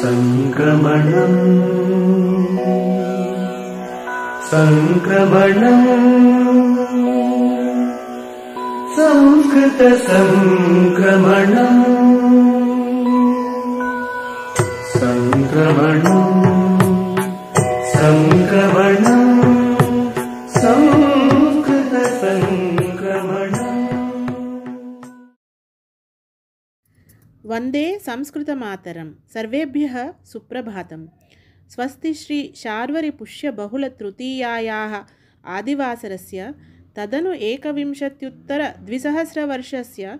सङ्क्रमणम् सङ्क्रमणम् संस्कृतसङ्क्रमणम् वन्दे संस्कृतमातरं सर्वेभ्यः सुप्रभातं स्वस्ति श्री शार्वरिपुष्यबहुलतृतीयायाः आदिवासरस्य तदनु एकविंशत्युत्तरद्विसहस्रवर्षस्य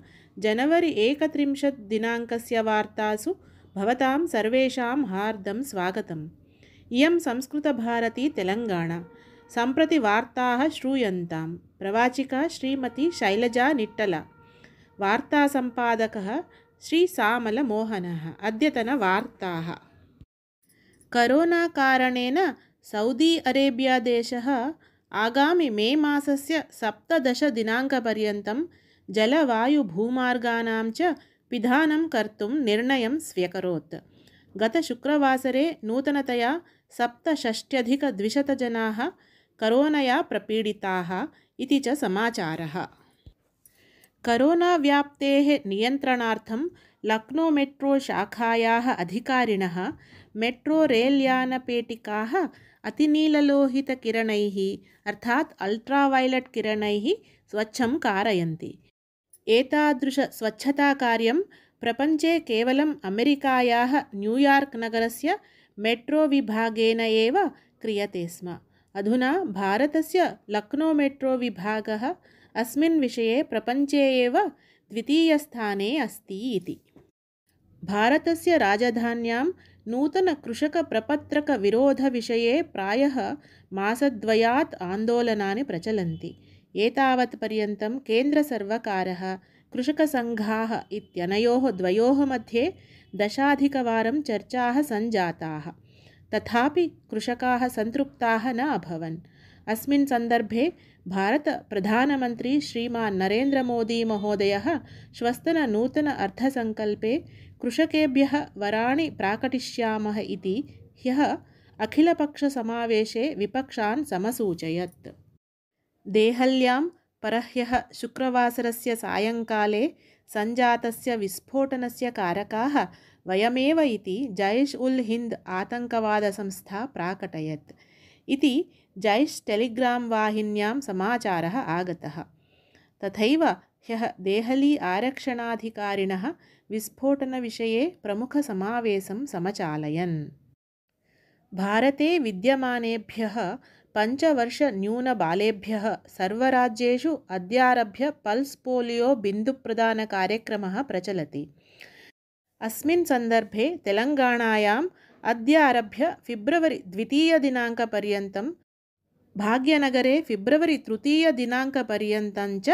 जनवरि एकत्रिंशत् दिनाङ्कस्य वार्तासु भवतां सर्वेषां हार्दं स्वागतम् इयं संस्कृतभारती तेलङ्गाणा सम्प्रति वार्ताः श्रूयन्तां प्रवाचिका श्रीमती शैलजा निट्टला वार्तासम्पादकः श्रीसामलमोहनः अद्यतनवार्ताः करोनाकारणेन सौदी अरेबियादेशः आगामि मे मासस्य सप्तदशदिनाङ्कपर्यन्तं जलवायुभूमार्गानां च पिधानं कर्तुं निर्णयं स्व्यकरोत् गतशुक्रवासरे नूतनतया सप्तषष्ट्यधिकद्विशतजनाः करोनया प्रपीडिताः इति च समाचारः కరోనా व्याप्तेः नियन्त्रणार्थं लक्नो मेट्रो शाखायाः अधिकारिणः मेट्रो रेल्यानपेटिकाः अतिनीललोहितकिरणैः अर्थात् अल्ट्रावैलट् किरणैः स्वच्छं कारयन्ति एतादृशस्वच्छताकार्यं प्रपञ्चे केवलम् अमेरिकायाः न्यूयार्क् नगरस्य मेट्रो विभागेन एव क्रियते स्म अधुना भारतस्य लक्नो मेट्रो विभागः अस्मिन् विषये प्रपञ्चे एव द्वितीयस्थाने अस्ति इति भारतस्य राजधान्यां नूतनकृषकप्रपत्रकविरोधविषये प्रायः मासद्वयात् आन्दोलनानि प्रचलन्ति एतावत्पर्यन्तं केन्द्रसर्वकारः कृषकसङ्घाः इत्यनयोः द्वयोः मध्ये दशाधिकवारं चर्चाः सञ्जाताः तथापि कृषकाः सन्तृप्ताः न अभवन् अस्मिन् सन्दर्भे भारतप्रधानमन्त्री श्रीमान् नरेन्द्रमोदीमहोदयः श्वस्तननूतन अर्थसङ्कल्पे कृषकेभ्यः वराणि प्राकटिष्यामः इति ह्यः अखिलपक्षसमावेशे विपक्षान् समसूचयत् देहल्यां परह्यः शुक्रवासरस्य सायङ्काले सञ्जातस्य विस्फोटनस्य कारकाः वयमेव इति जैश् उल् हिन्द् आतङ्कवादसंस्था प्राकटयत् इति जैश् टेलिग्राम् वाहिन्यां समाचारः आगतः तथैव ह्यः देहली आरक्षणाधिकारिणः विस्फोटनविषये प्रमुखसमावेशं समचालयन् भारते विद्यमानेभ्यः पञ्चवर्षन्यूनबालेभ्यः सर्वराज्येषु अद्यारभ्य पल्स् पोलियो बिन्दुप्रदानकार्यक्रमः प्रचलति अस्मिन् सन्दर्भे तेलङ्गाणायां अद्यारभ्य फ़िब्रवरि द्वितीयदिनाङ्कपर्यन्तं भाग्यनगरे फिब्रवरी तृतीयदिनाङ्कपर्यन्तञ्च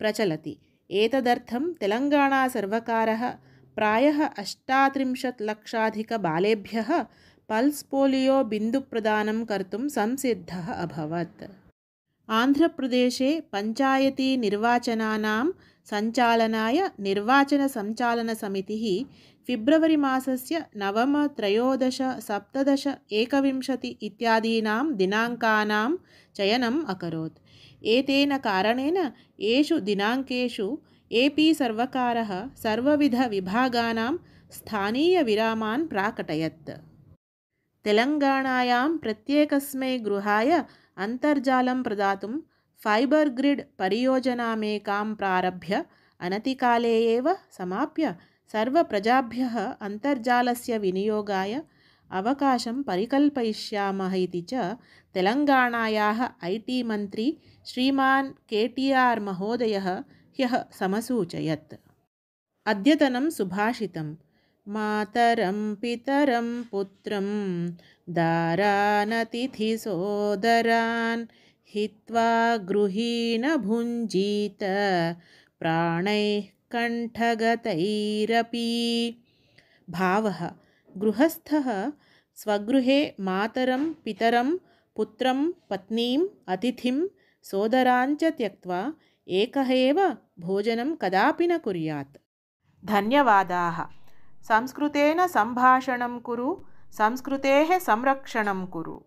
प्रचलति एतदर्थं तेलङ्गाणासर्वकारः प्रायः अष्टात्रिंशत् लक्षाधिकबालेभ्यः पल्स् पोलियो बिन्दुप्रदानं कर्तुं संसिद्धः अभवत् आन्ध्रप्रदेशे पञ्चायतीनिर्वाचनानां सञ्चालनाय निर्वाचनसञ्चालनसमितिः फ़िब्रवरि मासस्य नवम त्रयोदश सप्तदश एकविंशति इत्यादीनां दिनाङ्कानां चयनम् अकरोत् एतेन कारणेन एषु दिनाङ्केषु ए पी सर्वकारः सर्वविधविभागानां स्थानीयविरामान् प्राकटयत् तेलङ्गाणायां प्रत्येकस्मै गृहाय अन्तर्जालं प्रदातुं फैबर् ग्रिड् परियोजनामेकां प्रारभ्य अनतिकाले एव समाप्य सर्वप्रजाभ्यः अन्तर्जालस्य विनियोगाय अवकाशं परिकल्पयिष्यामः इति च तेलङ्गाणायाः ऐ टी मन्त्री श्रीमान् के टी आर् महोदयः ह्यः समसूचयत् अद्यतनं सुभाषितं मातरं पितरं पुत्रं दारानतिथिसोदरान् हित्वा गृहीणभुञ्जीत प्राणैः कण्ठगतैरपि भावः गृहस्थः स्वगृहे मातरं पितरं पुत्रं पत्नीम् अतिथिं सोदराञ्च त्यक्त्वा एकः एव भोजनं कदापि न कुर्यात् धन्यवादाः संस्कृतेन सम्भाषणं कुरु संस्कृतेः संरक्षणं कुरु